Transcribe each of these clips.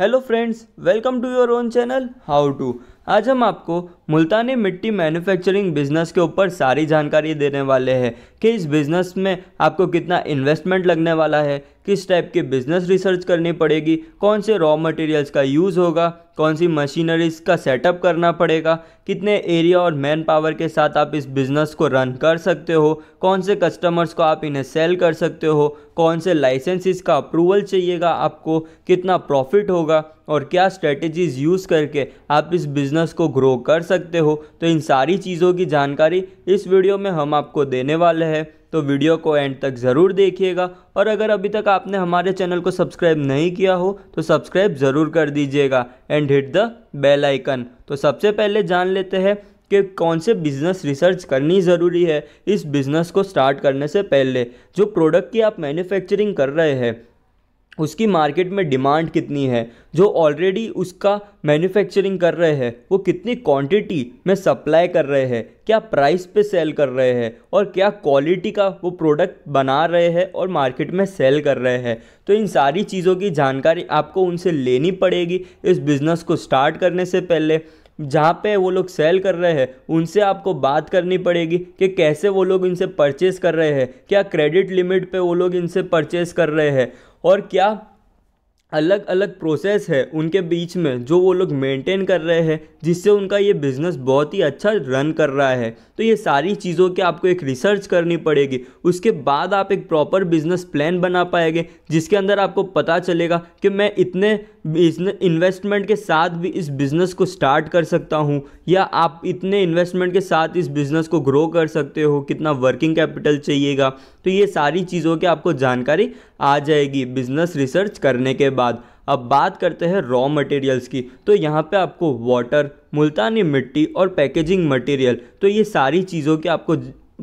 hello friends welcome to your own channel how to आज हम आपको मुल्तानी मिट्टी मैन्युफैक्चरिंग बिजनेस के ऊपर सारी जानकारी देने वाले हैं कि इस बिज़नेस में आपको कितना इन्वेस्टमेंट लगने वाला है किस टाइप की बिज़नेस रिसर्च करनी पड़ेगी कौन से रॉ मटेरियल्स का यूज़ होगा कौन सी मशीनरीज का सेटअप करना पड़ेगा कितने एरिया और मैन पावर के साथ आप इस बिज़नेस को रन कर सकते हो कौन से कस्टमर्स को आप इन्हें सेल कर सकते हो कौन से लाइसेंसिस का अप्रूवल चाहिएगा आपको कितना प्रॉफिट होगा और क्या स्ट्रेटजीज़ यूज़ करके आप इस बिज़नेस को ग्रो कर सकते हो तो इन सारी चीज़ों की जानकारी इस वीडियो में हम आपको देने वाले हैं तो वीडियो को एंड तक ज़रूर देखिएगा और अगर अभी तक आपने हमारे चैनल को सब्सक्राइब नहीं किया हो तो सब्सक्राइब ज़रूर कर दीजिएगा and hit the bell icon तो सबसे पहले जान लेते हैं कि कौन से बिज़नेस रिसर्च करनी ज़रूरी है इस बिज़नेस को स्टार्ट करने से पहले जो प्रोडक्ट की आप मैन्युफैक्चरिंग कर रहे हैं उसकी मार्केट में डिमांड कितनी है जो ऑलरेडी उसका मैन्युफैक्चरिंग कर रहे हैं वो कितनी क्वांटिटी में सप्लाई कर रहे हैं क्या प्राइस पे सेल कर रहे हैं और क्या क्वालिटी का वो प्रोडक्ट बना रहे हैं और मार्केट में सेल कर रहे हैं तो इन सारी चीज़ों की जानकारी आपको उनसे लेनी पड़ेगी इस बिज़नेस को स्टार्ट करने से पहले जहाँ पे वो लोग सेल कर रहे हैं उनसे आपको बात करनी पड़ेगी कि कैसे वो लोग इनसे परचेज़ कर रहे हैं क्या क्रेडिट लिमिट पे वो लोग इनसे परचेज़ कर रहे हैं और क्या अलग अलग प्रोसेस है उनके बीच में जो वो लोग मेंटेन कर रहे हैं जिससे उनका ये बिज़नेस बहुत ही अच्छा रन कर रहा है तो ये सारी चीज़ों की आपको एक रिसर्च करनी पड़ेगी उसके बाद आप एक प्रॉपर बिज़नेस प्लान बना पाएंगे जिसके अंदर आपको पता चलेगा कि मैं इतने इन्वेस्टमेंट के साथ भी इस बिज़नेस को स्टार्ट कर सकता हूँ या आप इतने इन्वेस्टमेंट के साथ इस बिज़नेस को ग्रो कर सकते हो कितना वर्किंग कैपिटल चाहिएगा तो ये सारी चीज़ों की आपको जानकारी आ जाएगी बिज़नेस रिसर्च करने के बाद अब बात करते हैं रॉ मटेरियल्स की तो यहाँ पे आपको वाटर मुल्तानी मिट्टी और पैकेजिंग मटेरियल तो ये सारी चीज़ों की आपको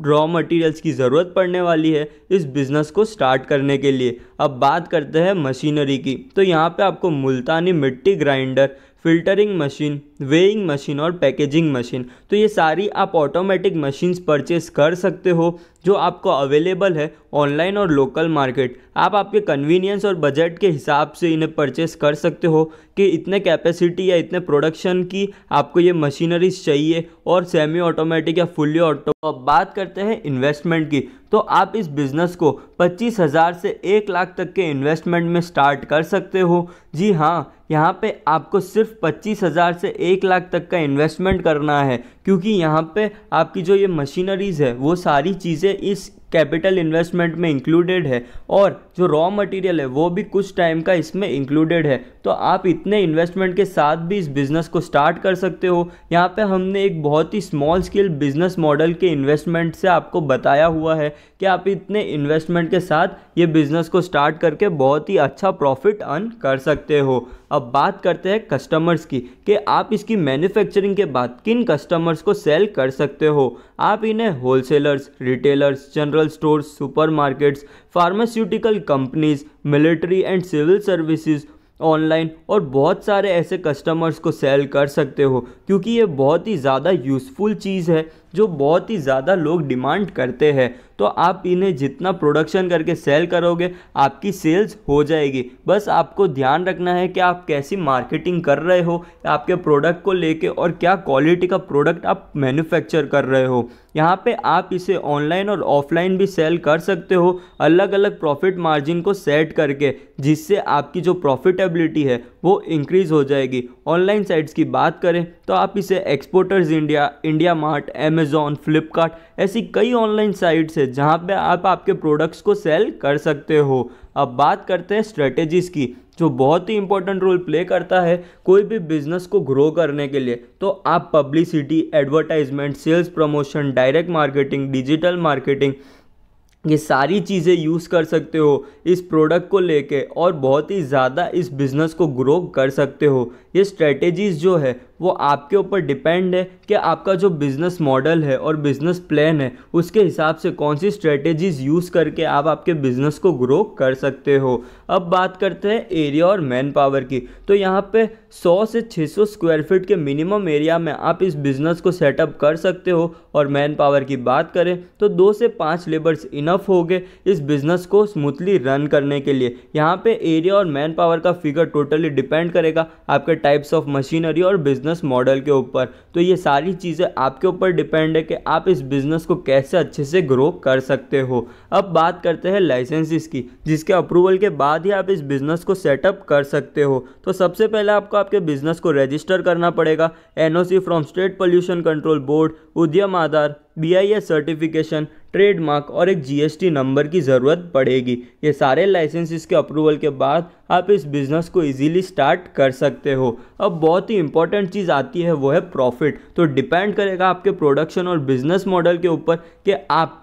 रॉ मटेरियल्स की ज़रूरत पड़ने वाली है इस बिज़नेस को स्टार्ट करने के लिए अब बात करते हैं मशीनरी की तो यहाँ पे आपको मुल्तानी मिट्टी grinder filtering machine weighing machine और पैकेजिंग मशीन तो ये सारी आप ऑटोमेटिक मशीन्स परचेस कर सकते हो जो आपको अवेलेबल है ऑनलाइन और लोकल मार्केट आप आपके कन्वीनियंस और बजट के हिसाब से इन्हें परचेस कर सकते हो कि इतने कैपेसिटी या इतने प्रोडक्शन की आपको ये मशीनरीज चाहिए और सेमी ऑटोमेटिक या फुल्ली ऑटो अब बात करते हैं इन्वेस्टमेंट की तो आप इस बिज़नेस को पच्चीस हज़ार से एक लाख तक के इन्वेस्टमेंट में स्टार्ट कर सकते हो जी हाँ यहाँ पे आपको सिर्फ पच्चीस हज़ार से एक लाख तक का इन्वेस्टमेंट करना है क्योंकि यहाँ पे आपकी जो ये मशीनरीज़ है वो सारी चीज़ें is कैपिटल इन्वेस्टमेंट में इंक्लूडेड है और जो रॉ मटेरियल है वो भी कुछ टाइम का इसमें इंक्लूडेड है तो आप इतने इन्वेस्टमेंट के साथ भी इस बिज़नेस को स्टार्ट कर सकते हो यहाँ पे हमने एक बहुत ही स्मॉल स्केल बिजनेस मॉडल के इन्वेस्टमेंट से आपको बताया हुआ है कि आप इतने इन्वेस्टमेंट के साथ ये बिज़नेस को स्टार्ट करके बहुत ही अच्छा प्रॉफिट अर्न कर सकते हो अब बात करते हैं कस्टमर्स की कि आप इसकी मैन्युफैक्चरिंग के बाद किन कस्टमर्स को सेल कर सकते हो आप इन्हें wholesalers retailers general medical stores supermarkets pharmaceutical companies military and civil services online और बहुत सारे ऐसे कस्टमर्स को सेल कर सकते हो क्योंकि ये बहुत ही ज़्यादा यूज़फुल चीज़ है जो बहुत ही ज़्यादा लोग डिमांड करते हैं तो आप इन्हें जितना प्रोडक्शन करके सेल करोगे आपकी सेल्स हो जाएगी बस आपको ध्यान रखना है कि आप कैसी मार्केटिंग कर रहे हो आपके प्रोडक्ट को लेके और क्या क्वालिटी का प्रोडक्ट आप मैन्युफैक्चर कर रहे हो यहाँ पे आप इसे ऑनलाइन और ऑफलाइन भी सेल कर सकते हो अलग अलग प्रॉफिट मार्जिन को सेट करके जिससे आपकी जो प्रॉफिटेबिलिटी है वो इंक्रीज़ हो जाएगी ऑनलाइन साइट्स की बात करें तो आप इसे exporters India India mart Amazon Flipkart ऐसी कई ऑनलाइन साइट्स है से जहाँ पे आप आपके प्रोडक्ट्स को सेल कर सकते हो अब बात करते हैं स्ट्रेटेजीज़ की जो बहुत ही इंपॉर्टेंट रोल प्ले करता है कोई भी बिजनेस को ग्रो करने के लिए तो आप publicity advertisement sales promotion direct marketing digital marketing ये सारी चीज़ें यूज़ कर सकते हो इस प्रोडक्ट को लेके और बहुत ही ज़्यादा इस बिज़नेस को ग्रो कर सकते हो ये स्ट्रेटेजीज़ जो है वो आपके ऊपर डिपेंड है कि आपका जो बिज़नेस मॉडल है और बिज़नेस प्लान है उसके हिसाब से कौन सी स्ट्रेटेजीज़ यूज़ करके आप आपके बिज़नेस को ग्रो कर सकते हो अब बात करते हैं एरिया और मैन पावर की तो यहाँ पे 100 से 600 स्क्वायर फीट के मिनिमम एरिया में आप इस बिज़नेस को सेटअप कर सकते हो और मैन पावर की बात करें तो दो से पाँच लेबर्स इनफ हो गए इस बिज़नेस को स्मूथली रन करने के लिए यहाँ पर एरिया और मैन पावर का फिगर टोटली डिपेंड करेगा आपके टाइप्स ऑफ मशीनरी और बिजनेस बिज़नेस मॉडल के ऊपर तो ये सारी चीज़ें आपके ऊपर डिपेंड है कि आप इस बिज़नेस को कैसे अच्छे से ग्रो कर सकते हो अब बात करते हैं लाइसेंसिस की जिसके अप्रूवल के बाद ही आप इस बिज़नेस को सेटअप कर सकते हो तो सबसे पहले आपको आपके बिज़नेस को रजिस्टर करना पड़ेगा an from state pollution control board Udyam Aadhaar BIS certification trademark और एक जीएसटी नंबर की ज़रूरत पड़ेगी ये सारे लाइसेंसेस के अप्रूवल के बाद आप इस बिज़नेस को इजीली स्टार्ट कर सकते हो अब बहुत ही इंपॉर्टेंट चीज़ आती है वो है प्रॉफिट तो डिपेंड करेगा आपके प्रोडक्शन और बिजनेस मॉडल के ऊपर कि आप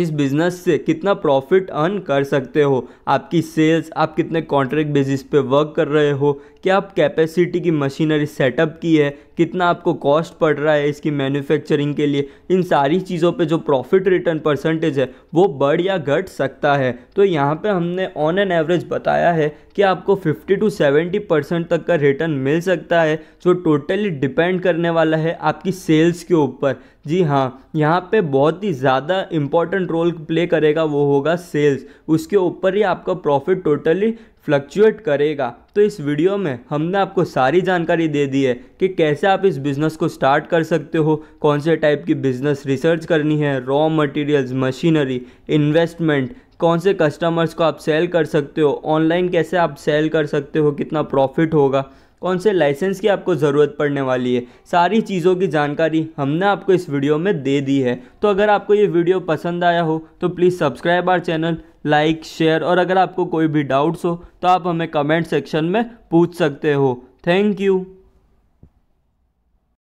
इस बिज़नेस से कितना प्रॉफिट अर्न कर सकते हो आपकी सेल्स आप कितने कॉन्ट्रैक्ट बेसिस पे वर्क कर रहे हो क्या आप कैपेसिटी की मशीनरी सेटअप की है कितना आपको कॉस्ट पड़ रहा है इसकी मैन्युफैक्चरिंग के लिए इन सारी चीज़ों पे जो प्रॉफिट रिटर्न परसेंटेज है वो बढ़ या घट सकता है तो यहाँ पे हमने ऑन एन एवरेज बताया है कि आपको 50 टू 70 परसेंट तक का रिटर्न मिल सकता है जो टोटली डिपेंड करने वाला है आपकी सेल्स के ऊपर जी हाँ यहाँ पे बहुत ही ज़्यादा इम्पोर्टेंट इंपॉर्टेंट रोल प्ले करेगा वो होगा सेल्स उसके ऊपर ही आपका प्रॉफिट टोटली फ्लक्चुएट करेगा तो इस वीडियो में हमने आपको सारी जानकारी दे दी है कि कैसे आप इस बिज़नेस को स्टार्ट कर सकते हो कौन से टाइप की बिज़नेस रिसर्च करनी है रॉ मटेरियल्स मशीनरी इन्वेस्टमेंट कौन से कस्टमर्स को आप सेल कर सकते हो ऑनलाइन कैसे आप सेल कर सकते हो कितना प्रॉफिट होगा कौन से लाइसेंस की आपको ज़रूरत पड़ने वाली है सारी चीज़ों की जानकारी हमने आपको इस वीडियो में दे दी है तो अगर आपको ये वीडियो पसंद आया हो तो please subscribe our channel like share और अगर आपको कोई भी डाउट्स हो तो आप हमें कमेंट सेक्शन में पूछ सकते हो थैंक यू